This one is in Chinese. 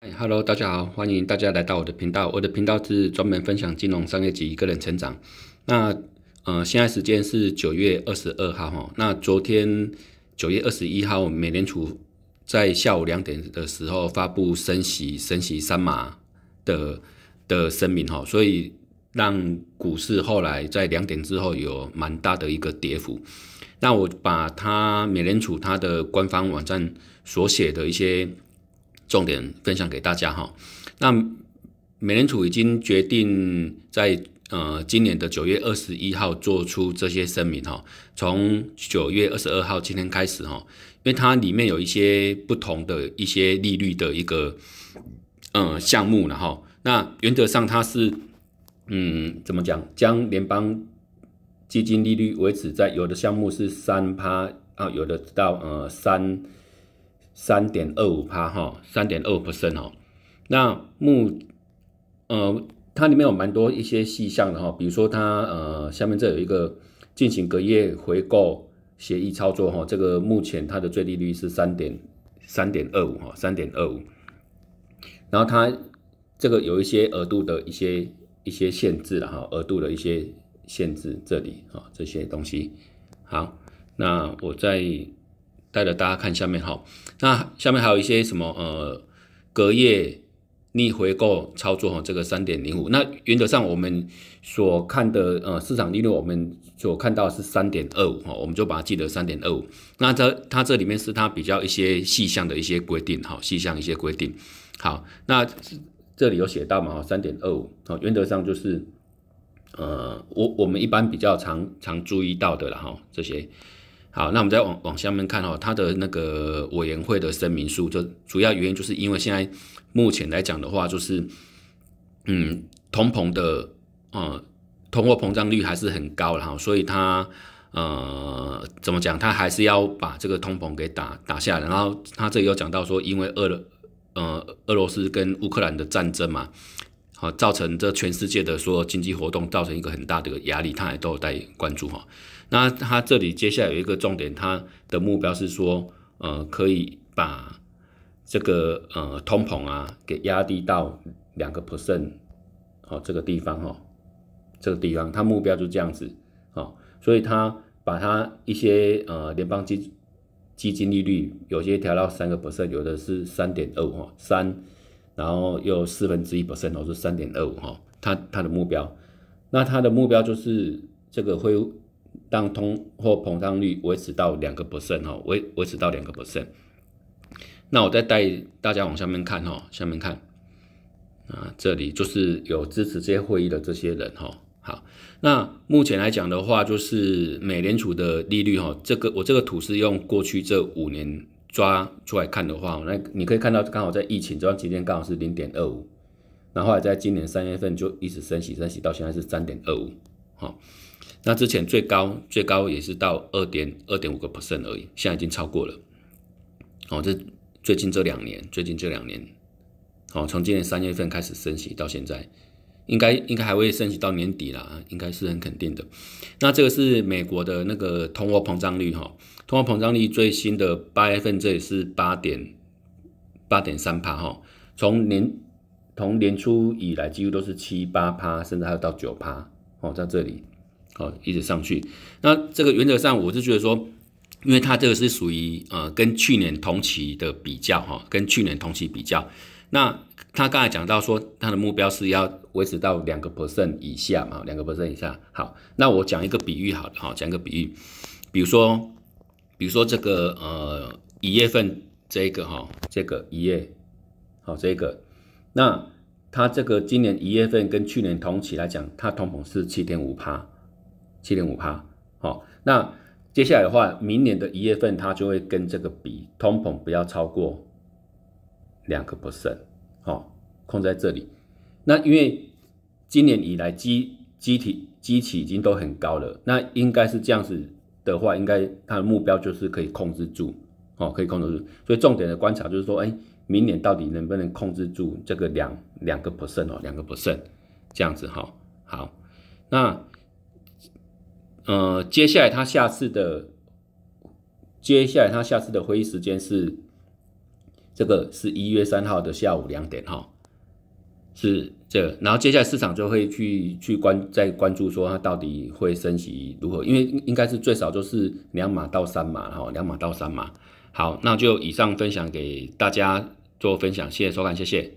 哎，Hello，大家好，欢迎大家来到我的频道。我的频道是专门分享金融、商业及个人成长。那呃，现在时间是九月二十二号哈。那昨天九月二十一号，美联储在下午两点的时候发布升息、升息三码的的声明哈，所以让股市后来在两点之后有蛮大的一个跌幅。那我把它美联储它的官方网站所写的一些。重点分享给大家哈，那美联储已经决定在呃今年的九月二十一号做出这些声明哈，从九月二十二号今天开始哈，因为它里面有一些不同的一些利率的一个嗯项目了哈，那原则上它是嗯怎么讲，将联邦基金利率维持在有的项目是三趴啊，有的到呃三。三点二五趴哈，三点二五 percent 哦。那目呃，它里面有蛮多一些细项的哈，比如说它呃下面这有一个进行隔夜回购协议操作哈，这个目前它的最利率是三点三点二五哈，三点二五。然后它这个有一些额度的一些一些限制了哈，额度的一些限制这里啊这些东西。好，那我在。带着大家看下面哈，那下面还有一些什么呃隔夜逆回购操作哈，这个三点零五。那原则上我们所看的呃市场利率，我们所看到是三点二五哈，我们就把它记得三点二五。那这它这里面是它比较一些细项的一些规定哈，细项一些规定。好，那这里有写到嘛哈，三点二五。好，原则上就是呃我我们一般比较常常注意到的了哈这些。好，那我们再往往下面看哈，它的那个委员会的声明书，就主要原因就是因为现在目前来讲的话，就是嗯，通膨的呃，通货膨胀率还是很高，了哈，所以它呃怎么讲，它还是要把这个通膨给打打下来。然后它这里又讲到说，因为俄呃俄罗斯跟乌克兰的战争嘛，好造成这全世界的所有经济活动造成一个很大的压力，它也都有在关注哈。那它这里接下来有一个重点，它的目标是说，呃，可以把这个呃通膨啊给压低到两个 percent，哦，这个地方哈，这个地方，它目标就这样子，哦，所以它把它一些呃联邦基基金利率有些调到三个 percent，有的是三点二五三，然后又四分之一 percent，都是三点二五哈，它它的目标，那它的目标就是这个会。让通货膨胀率维持到两个 percent 哈，维维持到两个 percent。那我再带大家往下面看，哈，下面看啊，这里就是有支持这些会议的这些人，哈，好。那目前来讲的话，就是美联储的利率，哈，这个我这个图是用过去这五年抓出来看的话，那你可以看到，刚好在疫情这段期间，刚好是零点二五，然后来在今年三月份就一直升息，升息到现在是三点二五，好。那之前最高最高也是到二点二点五个 percent 而已，现在已经超过了。哦，这最近这两年，最近这两年，哦，从今年三月份开始升息到现在，应该应该还会升息到年底啦，应该是很肯定的。那这个是美国的那个通货膨胀率，哈，通货膨胀率最新的八月份这也是八点八点三帕，哈，从年从年初以来几乎都是七八帕，甚至还有到九帕，哦，在这里。好，一直上去。那这个原则上，我是觉得说，因为它这个是属于呃，跟去年同期的比较哈，跟去年同期比较。那他刚才讲到说，他的目标是要维持到两个 percent 以下嘛，两个 percent 以下。好，那我讲一个比喻，好了，好，讲个比喻，比如说，比如说这个呃一月份这个哈，这个一月，好这个，那它这个今年一月份跟去年同期来讲，它通膨是七点五帕。七点五趴。好，那接下来的话，明年的一月份它就会跟这个比通膨不要超过两个 percent，好，控在这里。那因为今年以来机机体机器已经都很高了，那应该是这样子的话，应该它的目标就是可以控制住，哦，可以控制住。所以重点的观察就是说，哎，明年到底能不能控制住这个两两个 percent 哦，两个 percent 这样子哈，好，那。呃，接下来他下次的，接下来他下次的会议时间是，这个是一月三号的下午两点哈，是这，然后接下来市场就会去去关再关注说它到底会升级如何，因为应该是最少都是两码到三码哈，两码到三码。好，那就以上分享给大家做分享，谢谢收看，谢谢。